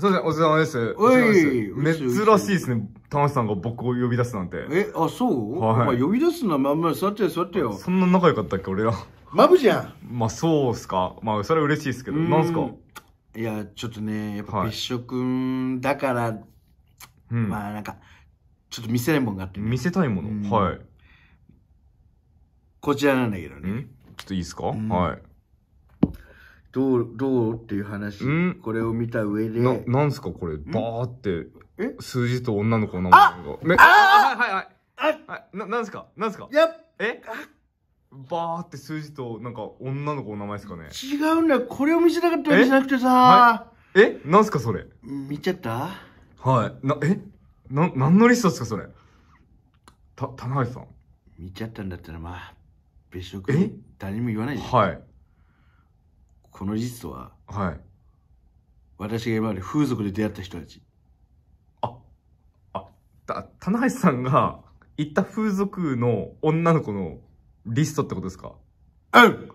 すうません、お疲れ様です。おい珍しいですね、田橋さんが僕を呼び出すなんて。え、あ、そうはい。まあ、呼び出すのはまあまあ、座って座ってよ。そんな仲良かったっけ、俺ら。マブじゃんまあ、そうっすか。まあ、それ嬉しいですけど、なんすかいや、ちょっとね、やっぱ別所んだから、うん、まあなんか、ちょっと見せたいもんがあって、ね、見せたいもの、はい。こちらなんだけどね。ちょっといいっすか、はい。どう、どうっていう話。これを見た上で。な、なんすかこれ。バーって、数字と女の子の名前が。ああはいはい。あはい、な、なんすかなんすかやっえバーって数字と、なんか、女の子の名前ですかね。違うんだこれを見せたかったんじゃなくてさえ、なんすかそれ。見ちゃったはい。な、えな、なんのリストですかそれ。た、棚橋さん。見ちゃったんだったら、まあ、別所君、誰にも言わないでしょ。はい。この事実は、はい。私が今まで風俗で出会った人たち。あ、あ、た、棚橋さんが行った風俗の女の子のリストってことですかうん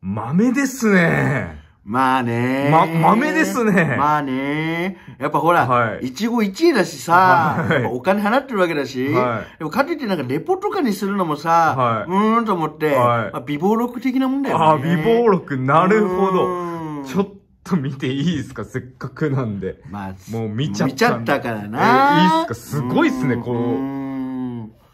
豆ですねまあねま、豆ですね。まあねやっぱほら、はい、一期一会だしさ、はい、お金払ってるわけだし、はい、でもかといってなんかレポとかにするのもさ、はい、うーんと思って、はいまあ、微暴録的なもんだよね。ああ、微暴録、なるほど。ちょっと見ていいですかせっかくなんで。まあ、もう見ちゃった。見ちゃったからな、えー。いいっすかすごいっすね、こう。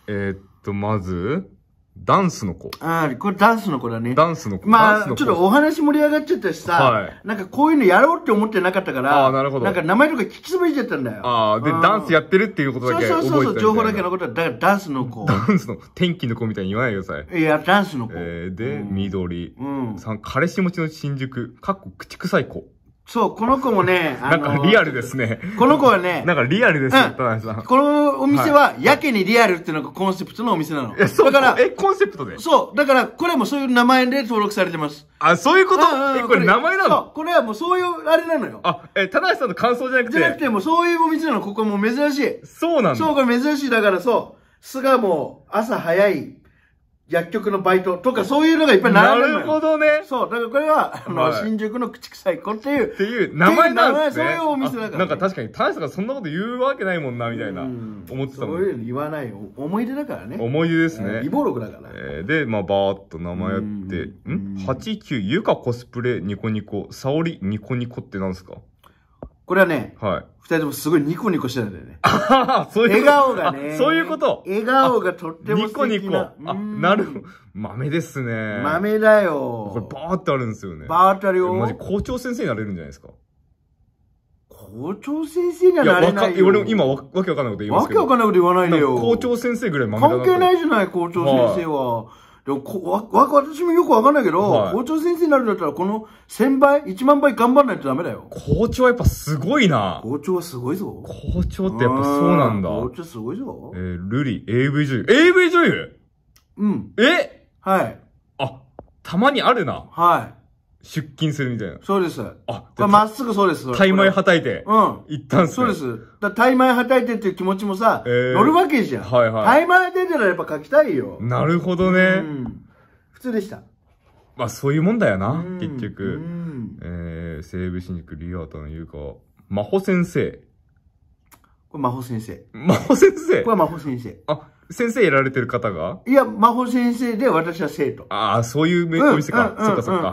えー、っと、まず、ダンスの子。ああ、これダンスの子だね。ダンスの子。まあ、ちょっとお話盛り上がっちゃったしさ、はい、なんかこういうのやろうって思ってなかったから、あなるほど。なんか名前とか聞き潰れちゃったんだよ。ああ、で、ダンスやってるっていうことだけ覚えてそうそうそう、情報だけことは、だからダンスの子。ダンスの、天気の子みたいに言わないでください。いや、ダンスの子。えー、で、うん、緑。うん。3、彼氏持ちの新宿、かっこ口臭い子。そう、この子もね、あのー、なんかリアルですね。この子はね、なんかリアルですよ、田中さん。このお店は、やけにリアルっていうのがコンセプトのお店なの。え、そうだから、え、コンセプトでそう、だから、これもそういう名前で登録されてます。あ、そういうことえ、これ名前なのこれはもうそういう、あれなのよ。あ、え、田中さんの感想じゃなくてじゃなくて、もうそういうお店なの、ここも珍しい。そうなんそう、これ珍しい。だからそう、巣がもう、朝早い、薬局のバイトとかそういうのがいっぱい並んでるなるほどね。そう。だからこれは、あの、新宿の口臭い子っていう。っていう名前なんですね。名前そういうお店だからなんか確かに大したがそんなこと言うわけないもんな、みたいな、思ってたもそういうの言わない。思い出だからね。思い出ですね。イボロ録だから。えーで、まあ、ばーっと名前やって、うん ?89、ゆかコスプレニコニコ、沙織ニコニコってなんですかこれはね、はい。二人ともすごいニコニコしてたんだよね。ああ、そういうこと。笑顔がね。そういうこと。笑顔がとっても素敵な。ニコニコ。あ、なる。豆ですね。豆だよ。これバーってあるんですよね。バーってあるよ。マジ校長先生になれるんじゃないですか。校長先生にはなれないよ。いや、俺今わけわかんないこと言いますけど。わけわかんないこと言わないでよ。校長先生ぐらい豆だな関係ないじゃない、校長先生は。はでもこわ私もよくわかんないけど、はい、校長先生になるんだったら、この1000倍、1万倍頑張らないとダメだよ。校長はやっぱすごいな。校長はすごいぞ。校長ってやっぱそうなんだ。校長すごいぞ。えー、ルリ、AV 女優。AV 女優うん。えはい。あ、たまにあるな。はい。出勤するみたいな。そうです。あ、まっすぐそうです。タイマイはたいて。うん。行ったんす、ね、そうです。だタイマイはたいてっていう気持ちもさ、え乗るわけじゃん。はいはい。タイマイはたらやっぱ書きたいよ。なるほどね。うん。普通でした。まあそういうもんだよな、結局。えー、西武新宿リアートの言うか、真帆先生。これ真帆先生。真帆先生これは真帆先生。あ、先生やられてる方がいや、真帆先生で私は生徒。ああ、そういうお店か。そっかそっか。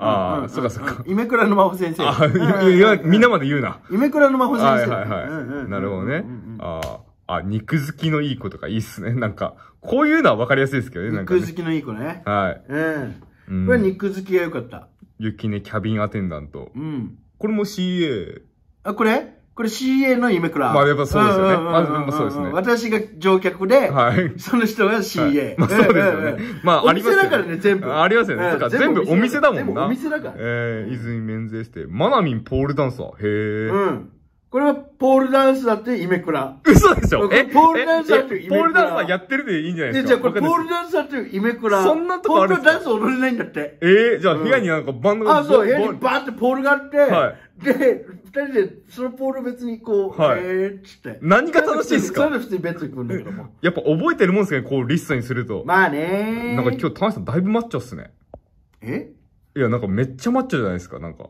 ああ、そっかそっか。イメクラの真帆先生。ああ、いや、みんなまで言うな。イメクラの真帆先生。はいはいはい。なるほどね。ああ。あ、肉好きのいい子とかいいっすね。なんか、こういうのは分かりやすいですけどね、ね。肉好きのいい子ね。はい。うん。これ肉好きが良かった。雪ね、キャビンアテンダント。うん。これも CA。あ、これこれ CA の夢倉。まあやっぱそうですよね。まあそうですね。私が乗客で、はい、その人が CA。まあそうですよね。まあありますよね。お店だからね、全部。ありますよね。か全部お店だもんな。全部お店だから。えー、泉免税して、マナミンポールダンサー。へえ。うん。これはポールダンスだってイメクラ。嘘でしょえポールダンスだってイメクラ。ポールダンスはやってるでいいんじゃないですかじゃあこれポールダンスだってイメクラ。そんなとこあるポールダンス踊れないんだって。ええー、じゃあ部屋になんかバンドが、うん、あ、そう、部屋にバーってポールがあって、はい、で、二人でそのポール別にこう、はい、えーっつって。何が楽しいですかそれ普通に別にド行くんだけども。やっぱ覚えてるもんですね、こうリストにすると。まあねなんか今日、田中さんだいぶマッチョっすね。えいや、なんかめっちゃマッチョじゃないですか、なんか。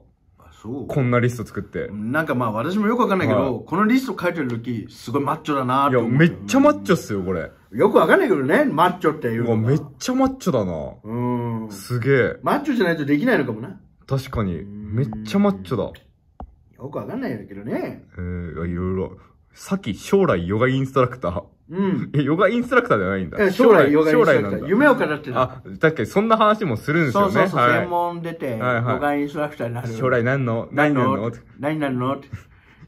こんなリスト作ってなんかまあ私もよくわかんないけど、はい、このリスト書いてる時すごいマッチョだなっいやめっちゃマッチョっすよこれよくわかんないけどねマッチョっていううめっちゃマッチョだなうんすげえマッチョじゃないとできないのかもな確かにめっちゃマッチョだよくわかんないけどねえー、いろいろさっき将来ヨガインストラクターうん。ヨガインストラクターじゃないんだ。将来ヨガインストラクター。夢を語ってる。あ、確かにそんな話もするんですよね。そうそうそう、専門出て、ヨガインストラクターになる。将来何の何なるの何なるのって。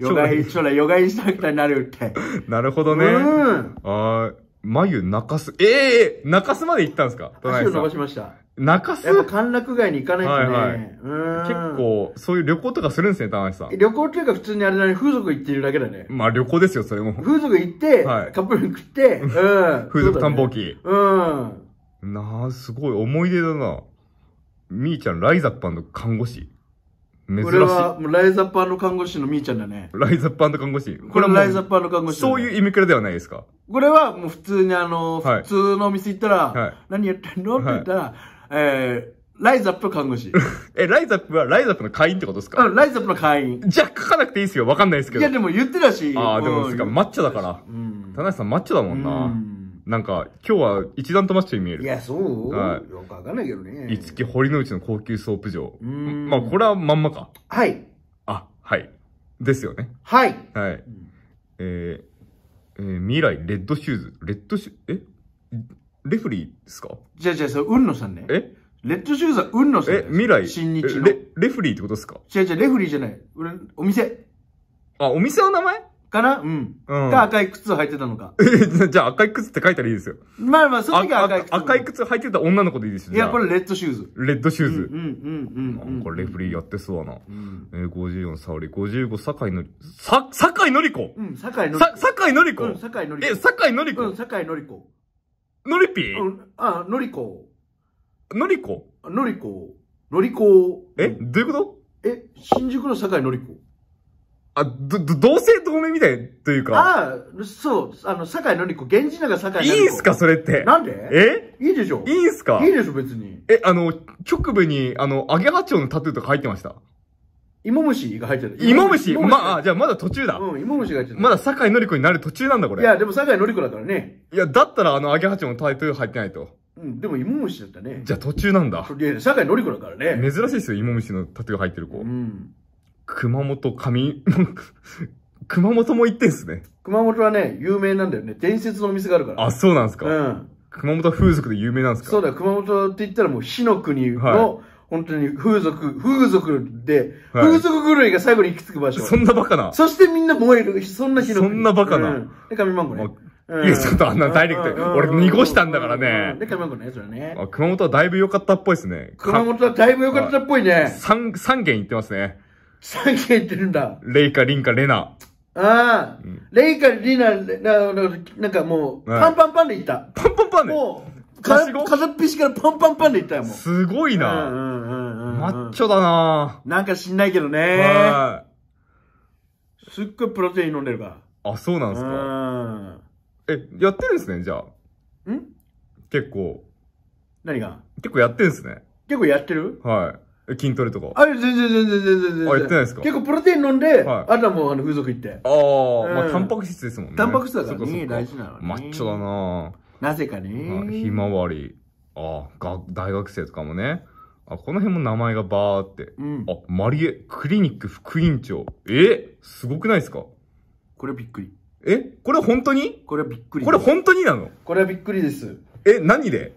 ヨガイン、将来ヨガインストラクターになるって。なるほどね。うん。ああ、眉泣かす。ええ泣かすまで行ったんですか足を伸ばしました。泣かすやっぱ歓楽街に行かないとね。はいはい、結構、そういう旅行とかするんですね、田橋さん。旅行というか普通にあれなり風俗行ってるだけだね。まあ旅行ですよ、それも。風俗行って、はい、カップ麺食って、うん。風俗探訪機。う、ね、ん。なあ、すごい思い出だな。みーちゃん、ライザッパンの看護師。珍しい。これは、もうライザッパンの看護師のみーちゃんだね。ライザッパンの看護師。これはライザッパンの看護師、ね。そういう意味からではないですかこれはもう普通にあの、はい、普通のお店行ったら、はい、何やってんのって言ったら、はいえー、ライズアップ看護師。え、ライズアップはライズアップの会員ってことですかうん、ライズアップの会員。じゃあ書かなくていいですよ。わかんないですけいや、でも言ってたし。ああ、でも、すか、マッチョだから。うん。田中さんマッチョだもんうな。んなんか、今日は一段とマッチョに見える。いや、そう、はいよくわかんないけどね。いつき堀之内の高級ソープ場。うんまあ、これはまんまか。はい。あ、はい。ですよね。はい。はい。えー、えー未来レッドシューズ。レッドシュ、えレフリーですかじゃじゃそれ、うんのさんね。えレッドシューズはうんのさん。え、未来。新日の。レ、レフリーってことですかじゃじゃレフリーじゃない。俺、お店。あ、お店の名前かなうん。うん。が赤い靴を履いてたのか。えじゃあ赤い靴って書いたらいいですよ。まあまあ、その時は赤い靴。赤い靴履いてた女の子でいいですよ。いや、これレッドシューズ。レッドシューズ。うんうんうん、うん。これレフリーやってそうだな。うん、えー、54、沙織、55、酒井のり、さ、酒井のり子うん、酒井のり子。酒井のり子。うん、酒井のり子。え、酒井のり子。うん、酒井のり子。のりぴあ、のりこ。のりこのりこ。のりこ。えどういうことえ、新宿の堺のりこ。あ、ど、ど、同姓同名みたいというか。ああ、そう、あの、堺のりこ、源氏名が堺いのりこ。いんすか、それって。なんでえいいでしょいいんすかいいでしょ、別に。え、あの、局部に、あの、アゲハチョウのタトゥーとか入ってました。芋虫が入っちゃった。芋虫まあ、じゃあまだ途中だ。うん、芋虫が入っちゃった。まだ堺井のり子になる途中なんだ、これ。いや、でも堺井のり子だからね。いや、だったらあの、揚げ鉢も台風入ってないと。うん、でも芋虫だったね。じゃあ途中なんだ。いや、酒井のり子だからね。珍しいですよ、芋虫のタトゥー入ってる子。うん。熊本神、熊本も行ってんすね。熊本はね、有名なんだよね。伝説のお店があるから。あ、そうなんですか。うん。熊本風俗で有名なんですかそうだ、熊本って言ったらもう、火の国の、はい本当に風俗、風俗で、はい風俗狂いが最後に行き着く場所。そんなバカな。そしてみんな燃える、そんな日のそんなバカなうんで、紙まんこね。いや、ちょっとあんなダイレクトに、俺濁したんだからね。で、紙まんこね、それね。熊本はだいぶ良かったっぽいですね。熊本はだいぶ良かったっぽいね。3、三軒行ってますね。3軒行ってるんだ。レイカ、リンカ、レナ。ああ、レイカ、リナ、なななんかもう、パンパンパンで行った。パンパンパンでもかざっぴしからパンパンパンでいったよ、もう。すごいな。うんうんうん、マッチョだななんか知んないけどね。すっごいプロテイン飲んでるから。あ、そうなんですか。え、やってるんですね、じゃあ。ん結構。何が結構やってるんですね。結構やってるはい。筋トレとか。あ、全然全然全然全然。あ、やってないですか結構プロテイン飲んで、あとはもうあの風俗行って。ああ、まあタンパク質ですもんね。タンパク質だからね、大事なの、ね、マッチョだななぜかね。ひまわり。あが、大学生とかもね。あ、この辺も名前がバーって。うん、あ、マリエ、クリニック副院長。えすごくないですかこれびっくり。えこれ本当にこれびっくり。これ本当になのこれはびっくりです。え、何で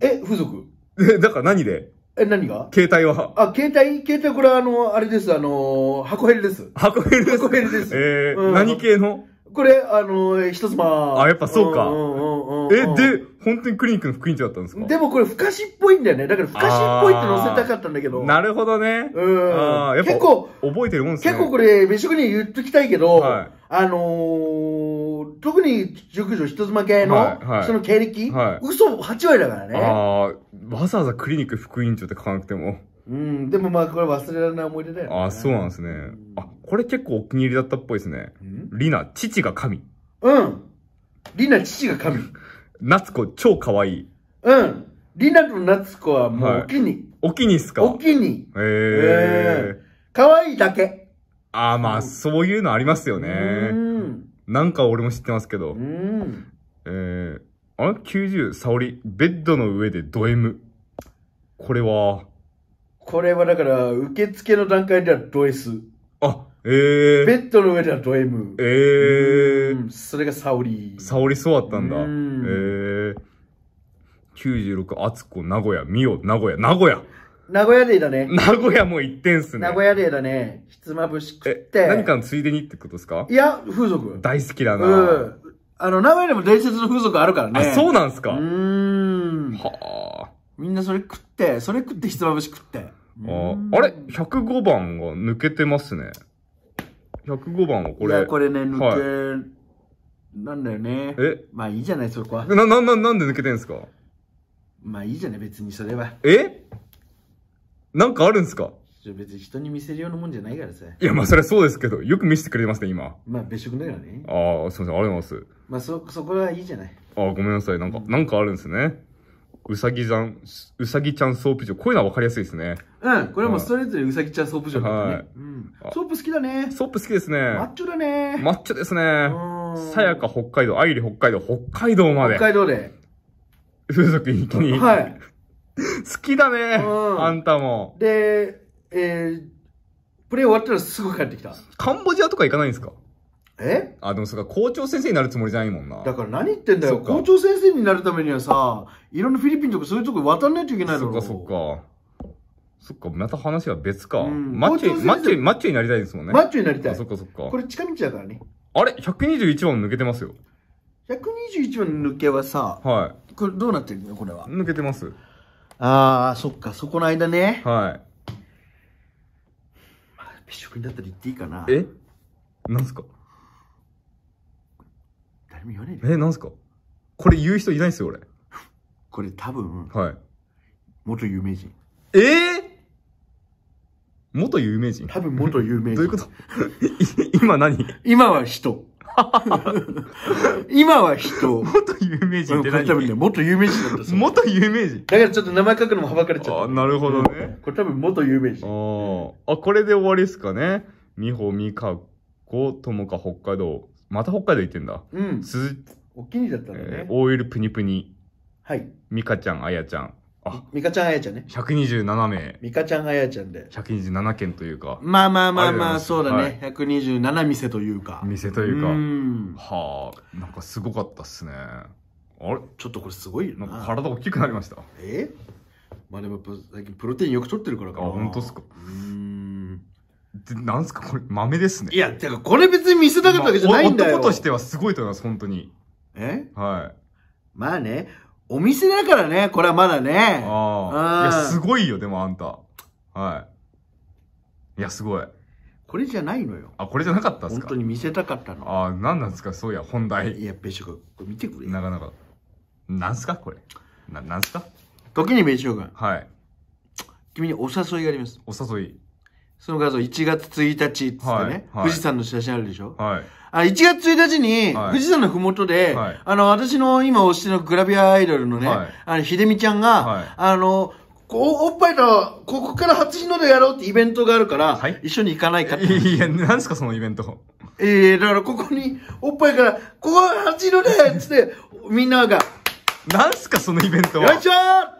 え、付属え、だから何でえ、何が携帯は。あ、携帯携帯これあの、あれです、あのー、箱ヘルです。箱ヘルです。箱ヘルです。えー、うん、何系のこれ、あのー、つま。あ、やっぱそうか。うんうんうんえ、で、本当にクリニックの副院長だったんですかでもこれ、ふかしっぽいんだよね。だから、ふかしっぽいって載せたかったんだけど。なるほどね。うん。結構、覚えてるもんですね。結構これ、別職に言っときたいけど、はい、あのー、特に熟女人妻系の、その経歴、はい、嘘8割だからね。ああ、わざわざクリニック副院長って書かなくても。うん、でもまあこれ忘れられない思い出だよ、ね。あ、そうなんですね。あ、これ結構お気に入りだったっぽいですね。リナ、父が神。うん。リナ、父が神。夏子超可愛い。うん。リナと夏子はもうお気に。はい、お気にっすかお気に。へえー。可、愛、いいだけ。ああ、まあ、そういうのありますよね。うん。なんか俺も知ってますけど。うん。えー、あ ?90、沙織、ベッドの上でド M。これはこれはだから、受付の段階ではド S。あ、えー、ベッドの上ではド M。えー、うん、それが沙織。沙織そうだったんだ。んえー、96、あつこ、名古屋、みよ、名古屋、名古屋名古屋でだね。名古屋も行ってんすね。名古屋でだね。ひつまぶし食って。何かのついでにってことですかいや、風俗。大好きだな。うん。あの、名古屋でも伝説の風俗あるからね。あ、そうなんすかうん。はあ。みんなそれ食って、それ食ってひつまぶし食って。ああれ ?105 番が抜けてますね。105番はこれ。いや、これね、抜け、はい、なんだよね。えまあいいじゃない、そこは。な、な、な、なんで抜けてんすかまあいいじゃない、別にそれは。えなんかあるんすか別に人に見せるようなもんじゃないからさ。いや、まあそれはそうですけど、よく見せてくれますね、今。まあ別職だよね。ああ、すみません、ありがとうございます。まあそ、そこはいいじゃない。ああ、ごめんなさい。なんか、うん、なんかあるんですね。うさぎさん、うさぎちゃんソープ場。こういうのはわかりやすいですね。うん、これはもうストレートでうさぎちゃんソープ場ね。はいうんソープ好きだね。ソープ好きですね。マッチョだね。マッチョですね。さやか北海道、あゆり北海道、北海道まで。北海道で。風俗行きに。はい。好きだね。うんあんたも。で、えー、プレイ終わったらすぐ帰ってきた。カンボジアとか行かないんですかえあ、でもそっか、校長先生になるつもりじゃないもんな。だから何言ってんだよ。校長先生になるためにはさ、いろんなフィリピンとかそういうとこ渡らないといけないだろ。そっかそっか。そっか、また話は別か。うん、マッチョ、マッチョ、マッチョになりたいですもんね。マッチョになりたい。そっかそっか。これ近道だからね。あれ ?121 番抜けてますよ。121番抜けはさ、はい。これどうなってるのこれは。抜けてます。ああ、そっか、そこの間ね。はい。まあ、別職にだったら言っていいかな。えなんすか誰も言わないでえ、なんすかこれ言う人いないっすよ、俺。これ多分、はい。元有名人。えー、元有名人多分元有名ういうこと今何今は人。今は人。元有名人って何多分ね、元有名人だった元有名人だからちょっと名前書くのもはばかれちゃあなるほどね。これ多分元有名人。ああ、これで終わりですかね。美穂、美香子、友香、北海道。また北海道行ってんだ。うん。鈴、お気に入りだったんだね。OL プニプニ、はい。ミカちゃん、あやちゃん。あ、みかちゃんあやちゃんね。127名、みかちゃんあやちゃんで。127件というか、まあまあまあまあ、そうだますね。127店というか。店というか、んはあ、なんかすごかったっすね。あれちょっとこれすごいよなんか体大きくなりました。えまあでもやっぱ最近プロテインよく取ってるからかな。あ、本当っすか。うんなんすかこれ、豆ですね。いや、てか、これ別に見せたかったわけじゃないんだよ。ま男としてはすごいと思います、本当に。えはい。まあね、お店だからね、これはまだね。ああ。いや、すごいよ、でもあんた。はい。いや、すごい。これじゃないのよ。あ、これじゃなかったっすか本当に見せたかったの。ああ、なんなんすか、そういや、本題。いや、別所君、これ見てくれ。なかなか。なんすか、これ。な、なんすか時に別所君。はい。君にお誘いがあります。お誘い。その画像1月1日っってね、はいはい、富士山の写真あるでしょ、はい、あ1月1日に、富士山のふもとで、はい、あの、私の今推してのグラビアアイドルのね、はい、あの、秀美ちゃんが、はい、あの、おおっぱいとここから初日の出やろうってイベントがあるから、はい、一緒に行かないかって。いや、なんすかそのイベント。ええー、だからここに、おっぱいから、ここ初日の出っつって、みんなが、なんすかそのイベントは。よいしょー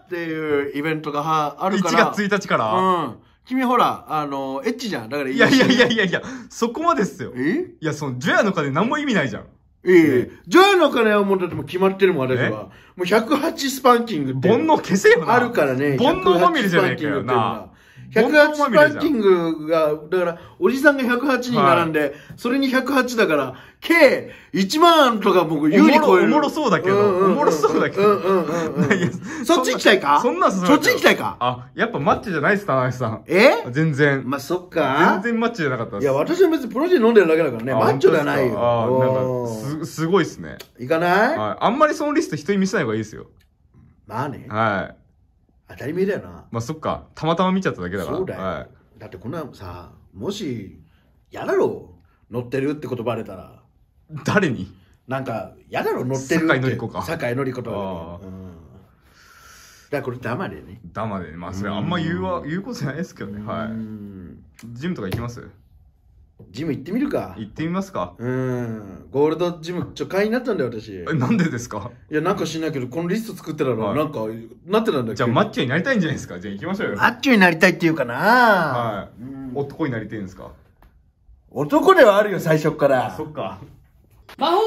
っていうイベントがはあるから。1月1日からうん。君ほら、あの、エッチじゃん。だからいいやいやいやいやいや、そこまでっすよ。えいや、その、ジョヤの金何も意味ないじゃん。ええー、ジョヤの金はもうだってもう決まってるもん、あれは。もう108スパンキング煩悩消せよな。あるからね。煩悩まみれじゃないかよな。108ランキングが、だから、おじさんが108人並んで、はい、それに108だから、計1万とか僕優に超える。おもろそうだけど、おもろそうだけど。そっち行きたいかそんなそっち行きたいかあ、やっぱマッチじゃないっす、田中さん。え全然。まあ、そっか。全然マッチじゃなかったいや、私は別にプロジェ飲んでるだけだからね。マッチョじゃないよ。あなんか、す、すごいっすね。行かないはい。あんまりそのリスト人に見せない方がいいですよ。まあね。はい。当たり前だよなまあそっかたまたま見ちゃっただけだからそうだよ、はい、だってこんなのさもしやだろ乗ってるってことバれたら誰になんかやだろ乗ってるって酒井紀子か酒井紀子とか、だからこれダマでねダマでまあそれあんま言うは言うことじゃないですけどねはいジムとか行きますジム行ってみるか行ってみますかうんゴールドジムちょ会員になったんだよ私えなんでですかいやなんか知んないけどこのリスト作ってたらはいなんかなってたんだどじゃあマッチョになりたいんじゃないですかじゃあ行きましょうよマッチョになりたいっていうかな、はいうん男になりてえんですか男ではあるよ最初っからそっか魔法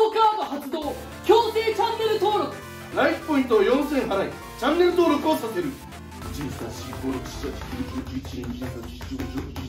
カード発動強制チャンネル登録ライフポイントを4000払いチャンネル登録をさせる1 2 3 4 5 6 7 8 9 1 1 1 2 1 3 4 5 6 7 8 9 1 1 1